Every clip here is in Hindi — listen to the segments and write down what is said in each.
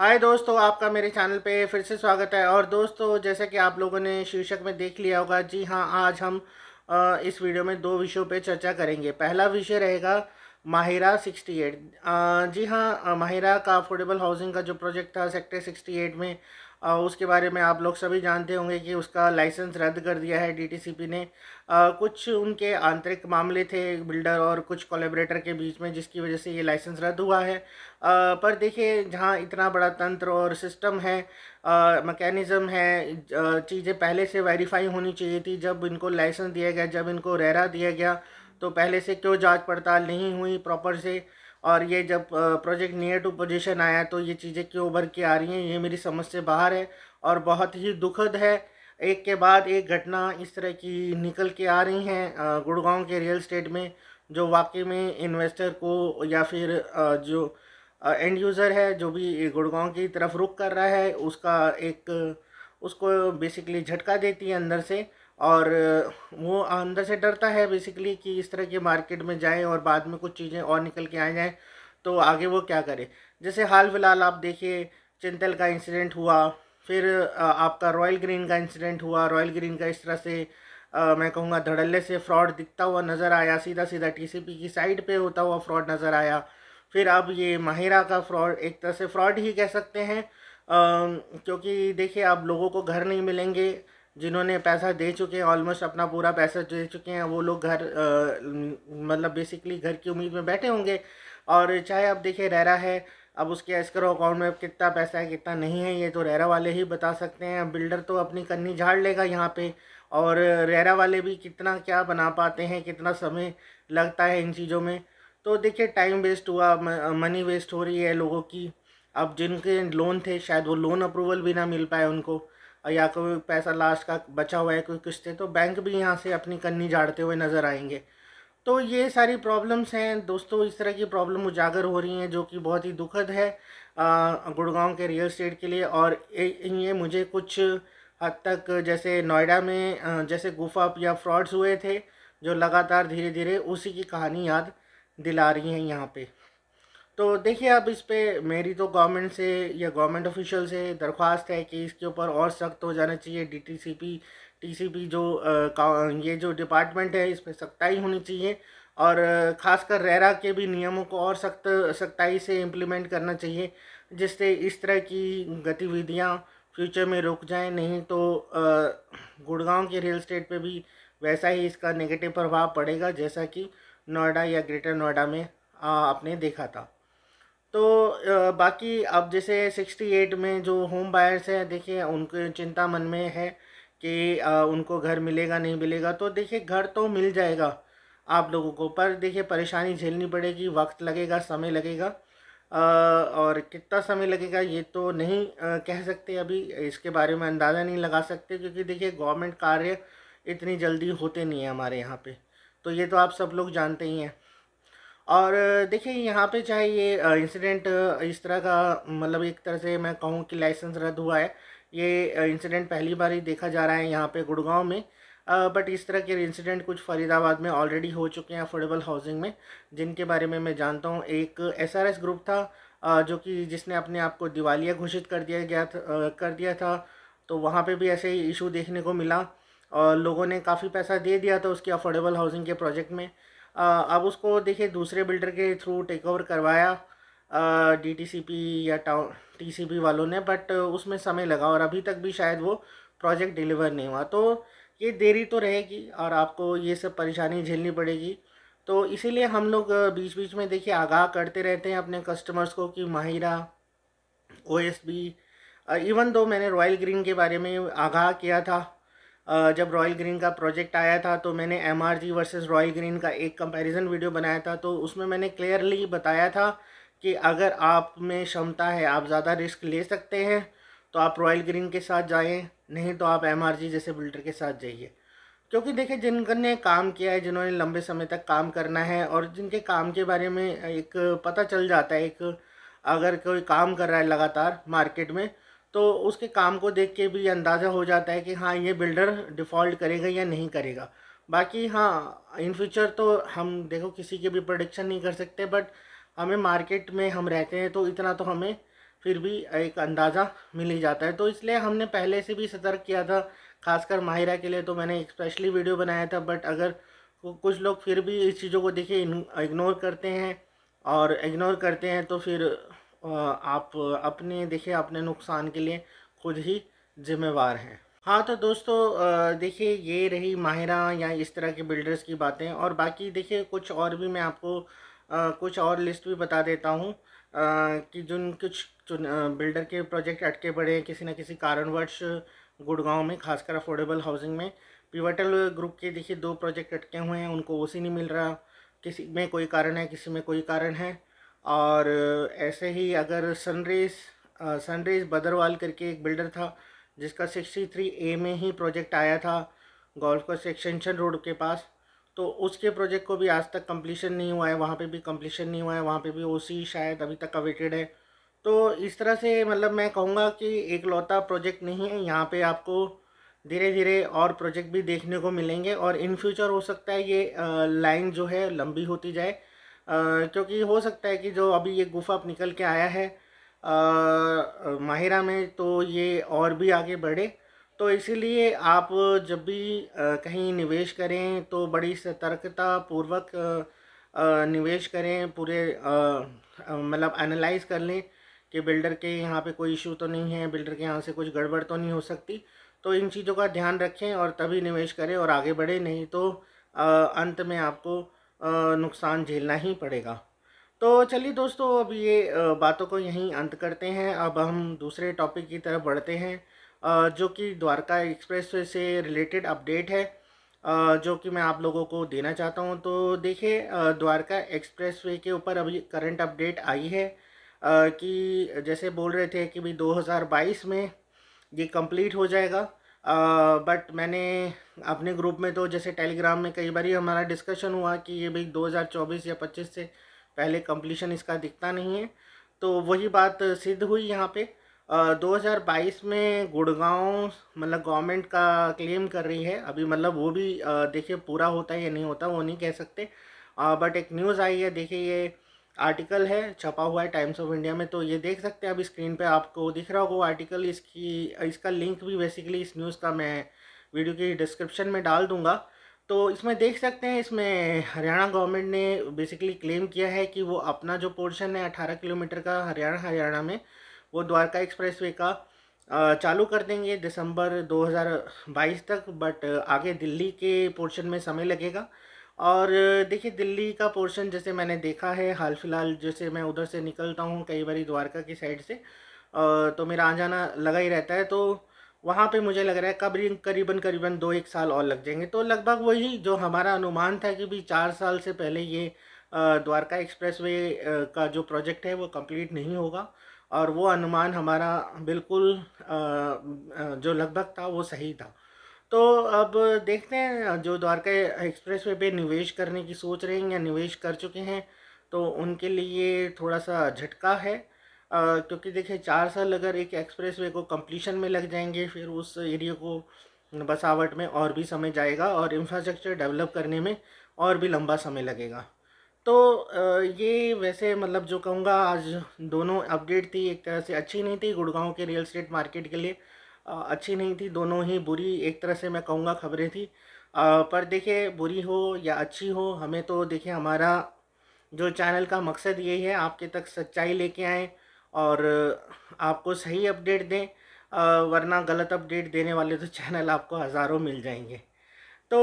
हाय दोस्तों आपका मेरे चैनल पे फिर से स्वागत है और दोस्तों जैसे कि आप लोगों ने शीर्षक में देख लिया होगा जी हाँ आज हम इस वीडियो में दो विषयों पे चर्चा करेंगे पहला विषय रहेगा माहिरा 68 जी हाँ माहिरा का अफोर्डेबल हाउसिंग का जो प्रोजेक्ट था सेक्टर 68 में उसके बारे में आप लोग सभी जानते होंगे कि उसका लाइसेंस रद्द कर दिया है डीटीसीपी ने कुछ उनके आंतरिक मामले थे बिल्डर और कुछ कोलेबरेटर के बीच में जिसकी वजह से ये लाइसेंस रद्द हुआ है पर देखिए जहाँ इतना बड़ा तंत्र और सिस्टम है मैकेनिज़्म है चीज़ें पहले से वेरीफाई होनी चाहिए थी जब इनको लाइसेंस दिया गया जब इनको रेरा दिया गया तो पहले से क्यों जाँच पड़ताल नहीं हुई प्रॉपर से और ये जब प्रोजेक्ट नियर टू पोजीशन आया तो ये चीज़ें क्यों उभर के आ रही हैं ये मेरी समझ से बाहर है और बहुत ही दुखद है एक के बाद एक घटना इस तरह की निकल के आ रही हैं गुड़गांव के रियल स्टेट में जो वाकई में इन्वेस्टर को या फिर जो एंड यूज़र है जो भी गुड़गांव की तरफ रुख कर रहा है उसका एक उसको बेसिकली झटका देती है अंदर से और वो अंदर से डरता है बेसिकली कि इस तरह के मार्केट में जाएं और बाद में कुछ चीज़ें और निकल के आ जाएं तो आगे वो क्या करे जैसे हाल फिलहाल आप देखिए चिंतल का इंसिडेंट हुआ फिर आपका रॉयल ग्रीन का इंसिडेंट हुआ रॉयल ग्रीन का इस तरह से आ, मैं कहूँगा धड़ल्ले से फ्रॉड दिखता हुआ नज़र आया सीधा सीधा टी की साइड पर होता हुआ फ्रॉड नज़र आया फिर अब ये माहिरा का फ्रॉड एक तरह से फ्रॉड ही कह सकते हैं क्योंकि देखिए अब लोगों को घर नहीं मिलेंगे जिन्होंने पैसा दे चुके हैं ऑलमोस्ट अपना पूरा पैसा दे चुके हैं वो लोग घर मतलब बेसिकली घर की उम्मीद में बैठे होंगे और चाहे आप देखिए रहरा है अब उसके एस्करो अकाउंट में कितना पैसा है कितना नहीं है ये तो रेरा वाले ही बता सकते हैं बिल्डर तो अपनी कन्नी झाड़ लेगा यहाँ पे और रेरा वाले भी कितना क्या बना पाते हैं कितना समय लगता है इन चीज़ों में तो देखिए टाइम वेस्ट हुआ मनी वेस्ट हो रही है लोगों की अब जिनके लोन थे शायद वो लोन अप्रूवल भी ना मिल पाए उनको या कोई तो पैसा लास्ट का बचा हुआ है कोई किस्तें तो बैंक भी यहाँ से अपनी कन्नी झाड़ते हुए नज़र आएंगे तो ये सारी प्रॉब्लम्स हैं दोस्तों इस तरह की प्रॉब्लम उजागर हो रही हैं जो कि बहुत ही दुखद है गुड़गांव के रियल स्टेट के लिए और ये मुझे कुछ हद तक जैसे नोएडा में जैसे गुफा या फ्रॉड्स हुए थे जो लगातार धीरे धीरे उसी की कहानी याद दिला रही हैं यहाँ पर तो देखिए अब इस पर मेरी तो गवर्नमेंट से या गवर्नमेंट ऑफिशियल से दरख्वास्त है कि इसके ऊपर और सख्त हो जाना चाहिए D T C P T C P जो आ, ये जो डिपार्टमेंट है इस पर सख्ताई होनी चाहिए और ख़ासकर रेरा के भी नियमों को और सख्त सख्ताई से इम्प्लीमेंट करना चाहिए जिससे इस तरह की गतिविधियाँ फ्यूचर में रुक जाएँ नहीं तो गुड़गांव के रियल स्टेट पे भी वैसा ही इसका नेगेटिव प्रभाव पड़ेगा जैसा कि नोएडा या ग्रेटर नोएडा में आपने देखा था तो बाकी अब जैसे 68 में जो होम बायर्स हैं देखिए उनके चिंता मन में है कि उनको घर मिलेगा नहीं मिलेगा तो देखिए घर तो मिल जाएगा आप लोगों को पर देखिए परेशानी झेलनी पड़ेगी वक्त लगेगा समय लगेगा और कितना समय लगेगा ये तो नहीं कह सकते अभी इसके बारे में अंदाज़ा नहीं लगा सकते क्योंकि देखिए गवर्नमेंट कार्य इतनी जल्दी होते नहीं है हमारे यहाँ पर तो ये तो आप सब लोग जानते ही हैं और देखिए यहाँ पे चाहे ये इंसिडेंट इस तरह का मतलब एक तरह से मैं कहूँ कि लाइसेंस रद्द हुआ है ये इंसिडेंट पहली बार ही देखा जा रहा है यहाँ पे गुड़गांव में बट इस तरह के इंसिडेंट कुछ फरीदाबाद में ऑलरेडी हो चुके हैं अफोर्डेबल हाउसिंग में जिनके बारे में मैं जानता हूँ एक एस ग्रुप था जो कि जिसने अपने आप को दिवालिया घोषित कर दिया गया था कर दिया था तो वहाँ पर भी ऐसे ही इशू देखने को मिला और लोगों ने काफ़ी पैसा दे दिया था उसके अफोर्डेबल हाउसिंग के प्रोजेक्ट में अब उसको देखिए दूसरे बिल्डर के थ्रू टेक ओवर करवाया डी टी सी पी या टाउन टी सी पी वालों ने बट उसमें समय लगा और अभी तक भी शायद वो प्रोजेक्ट डिलीवर नहीं हुआ तो ये देरी तो रहेगी और आपको ये सब परेशानी झेलनी पड़ेगी तो इसीलिए हम लोग बीच बीच में देखिए आगाह करते रहते हैं अपने कस्टमर्स को कि Mahira O S B even though मैंने रॉयल ग्रीन के बारे में आगाह किया था जब रॉयल ग्रीन का प्रोजेक्ट आया था तो मैंने M R G versus Royal Green का एक कंपैरिजन वीडियो बनाया था तो उसमें मैंने क्लियरली बताया था कि अगर आप में क्षमता है आप ज़्यादा रिस्क ले सकते हैं तो आप रॉयल ग्रीन के साथ जाएँ नहीं तो आप एम आर जी जैसे बिल्डर के साथ जाइए क्योंकि देखिए जिनने काम किया है जिन्होंने लंबे समय तक काम करना है और जिनके काम के बारे में एक पता चल जाता है एक अगर कोई काम कर रहा है लगातार मार्केट में तो उसके काम को देख के भी अंदाज़ा हो जाता है कि हाँ ये बिल्डर डिफ़ॉल्ट करेगा या नहीं करेगा बाकी हाँ इन फ्यूचर तो हम देखो किसी के भी प्रोडिक्शन नहीं कर सकते बट हमें मार्केट में हम रहते हैं तो इतना तो हमें फिर भी एक अंदाज़ा मिल ही जाता है तो इसलिए हमने पहले से भी सतर्क किया था खासकर माहिरा के लिए तो मैंने स्पेशली वीडियो बनाया था बट अगर कुछ लोग फिर भी इस चीज़ों को देखिए इग्नोर करते हैं और इग्नोर करते हैं तो फिर आप अपने देखिए अपने नुकसान के लिए खुद ही जिम्मेवार हैं हाँ तो दोस्तों देखिए ये रही माहिरा या इस तरह के बिल्डर्स की बातें और बाकी देखिए कुछ और भी मैं आपको कुछ और लिस्ट भी बता देता हूँ कि जिन कुछ चुन बिल्डर के प्रोजेक्ट अटके पड़े हैं किसी न किसी कारणवश गुड़गांव में खासकर अफोर्डेबल हाउसिंग में पिवटल ग्रुप के देखिए दो प्रोजेक्ट अटके हुए हैं उनको ओ नहीं मिल रहा किसी में कोई कारण है किसी में कोई कारण है और ऐसे ही अगर सनरेज सनरेज बदरवाल करके एक बिल्डर था जिसका 63 ए में ही प्रोजेक्ट आया था गोल्फ कोर्स एक्सटेंशन रोड के पास तो उसके प्रोजेक्ट को भी आज तक कम्प्लीशन नहीं हुआ है वहाँ पे भी कम्प्लीशन नहीं हुआ है वहाँ पे भी ओसी शायद अभी तक अवेटेड है तो इस तरह से मतलब मैं कहूँगा कि एक लौता प्रोजेक्ट नहीं है यहाँ पे आपको धीरे धीरे और प्रोजेक्ट भी देखने को मिलेंगे और इन फ्यूचर हो सकता है ये लाइन जो है लंबी होती जाए क्योंकि हो सकता है कि जो अभी ये गुफा अब निकल के आया है माहिरा में तो ये और भी आगे बढ़े तो इसीलिए आप जब भी कहीं निवेश करें तो बड़ी सतर्कता पूर्वक निवेश करें पूरे मतलब एनालाइज कर लें कि बिल्डर के यहाँ पे कोई इशू तो नहीं है बिल्डर के यहाँ से कुछ गड़बड़ तो नहीं हो सकती तो इन चीज़ों का ध्यान रखें और तभी निवेश करें और आगे बढ़े नहीं तो अंत में आपको नुकसान झेलना ही पड़ेगा तो चलिए दोस्तों अब ये बातों को यहीं अंत करते हैं अब हम दूसरे टॉपिक की तरफ बढ़ते हैं जो कि द्वारका एक्सप्रेस से रिलेटेड अपडेट है जो कि मैं आप लोगों को देना चाहता हूं तो देखिए द्वारका एक्सप्रेस वे के ऊपर अभी करंट अपडेट आई है कि जैसे बोल रहे थे कि भाई 2022 में ये कंप्लीट हो जाएगा बट मैंने अपने ग्रुप में तो जैसे टेलीग्राम में कई बार हमारा डिस्कशन हुआ कि ये भाई 2024 या 25 से पहले कंप्लीशन इसका दिखता नहीं है तो वही बात सिद्ध हुई यहाँ पे आ, 2022 में गुड़गांव मतलब गवर्नमेंट का क्लेम कर रही है अभी मतलब वो भी देखिए पूरा होता है या नहीं होता वो नहीं कह सकते आ, बट एक न्यूज़ आई है देखिए ये आर्टिकल है छपा हुआ है टाइम्स ऑफ इंडिया में तो ये देख सकते हैं अब स्क्रीन पे आपको दिख रहा होगा आर्टिकल इसकी इसका लिंक भी बेसिकली इस न्यूज़ का मैं वीडियो की डिस्क्रिप्शन में डाल दूंगा तो इसमें देख सकते हैं इसमें हरियाणा गवर्नमेंट ने बेसिकली क्लेम किया है कि वो अपना जो पोर्शन है अठारह किलोमीटर का हरियाणा हरियाणा में वो द्वारका एक्सप्रेस का चालू कर देंगे दिसंबर दो तक बट आगे दिल्ली के पोर्शन में समय लगेगा और देखिए दिल्ली का पोर्शन जैसे मैंने देखा है हाल फिलहाल जैसे मैं उधर से निकलता हूँ कई बार द्वारका की साइड से तो मेरा आ जाना लगा ही रहता है तो वहाँ पे मुझे लग रहा है करीब करीबन करीबन दो एक साल और लग जाएंगे तो लगभग वही जो हमारा अनुमान था कि भी चार साल से पहले ये द्वारका एक्सप्रेसवे का जो प्रोजेक्ट है वो कंप्लीट नहीं होगा और वो अनुमान हमारा बिल्कुल जो लगभग था वो सही था तो अब देखते हैं जो द्वारका एक्सप्रेस वे पे निवेश करने की सोच रहे हैं या निवेश कर चुके हैं तो उनके लिए थोड़ा सा झटका है क्योंकि देखिए चार साल अगर एक एक्सप्रेस वे को कम्प्लीशन में लग जाएंगे फिर उस एरिया को बसावट में और भी समय जाएगा और इंफ्रास्ट्रक्चर डेवलप करने में और भी लंबा समय लगेगा तो ये वैसे मतलब जो कहूँगा आज दोनों अपडेट थी एक तरह से अच्छी नहीं थी गुड़गांव के रियल स्टेट मार्केट के लिए अच्छी नहीं थी दोनों ही बुरी एक तरह से मैं कहूँगा खबरें थी पर देखिए बुरी हो या अच्छी हो हमें तो देखिए हमारा जो चैनल का मकसद यही है आपके तक सच्चाई लेके आए और आपको सही अपडेट दें वरना गलत अपडेट देने वाले तो चैनल आपको हज़ारों मिल जाएंगे तो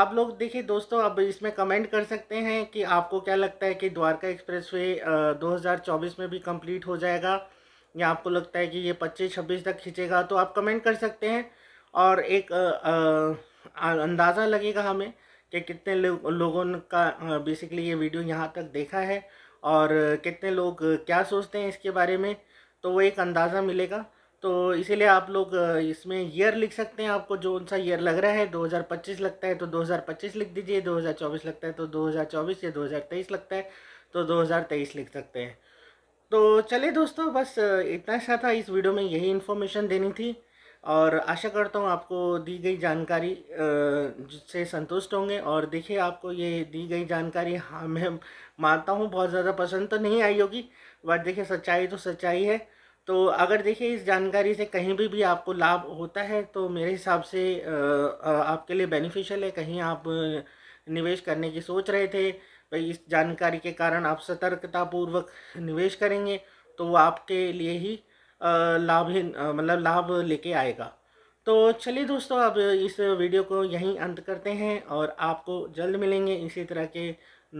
आप लोग देखिए दोस्तों अब इसमें कमेंट कर सकते हैं कि आपको क्या लगता है कि द्वारका एक्सप्रेस वे 2024 में भी कंप्लीट हो जाएगा या आपको लगता है कि ये पच्चीस छब्बीस तक खींचेगा तो आप कमेंट कर सकते हैं और एक अंदाज़ा लगेगा हमें कि कितने लो, लोगों का बेसिकली ये वीडियो यहाँ तक देखा है और कितने लोग क्या सोचते हैं इसके बारे में तो वो एक अंदाज़ा मिलेगा तो इसीलिए आप लोग इसमें ईयर लिख सकते हैं आपको जो सा ईयर लग रहा है 2025 लगता है तो 2025 लिख दीजिए 2024 लगता है तो 2024 या 2023 लगता है तो 2023 लिख सकते हैं तो चले दोस्तों बस इतना सा था इस वीडियो में यही इन्फॉर्मेशन देनी थी और आशा करता हूँ आपको दी गई जानकारी से संतुष्ट होंगे और देखिए आपको ये दी गई जानकारी हाँ मैं मानता हूँ बहुत ज़्यादा पसंद तो नहीं आई होगी बट देखिए सच्चाई तो सच्चाई है तो अगर देखिए इस जानकारी से कहीं भी भी आपको लाभ होता है तो मेरे हिसाब से आपके लिए बेनिफिशियल है कहीं आप निवेश करने की सोच रहे थे भाई इस जानकारी के कारण आप सतर्कतापूर्वक निवेश करेंगे तो वो आपके लिए ही लाभ मतलब लाभ लेके आएगा तो चलिए दोस्तों अब इस वीडियो को यहीं अंत करते हैं और आपको जल्द मिलेंगे इसी तरह के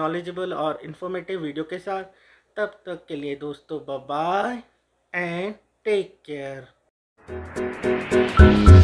नॉलेजेबल और इन्फॉर्मेटिव वीडियो के साथ तब तक के लिए दोस्तों बाय एंड टेक केयर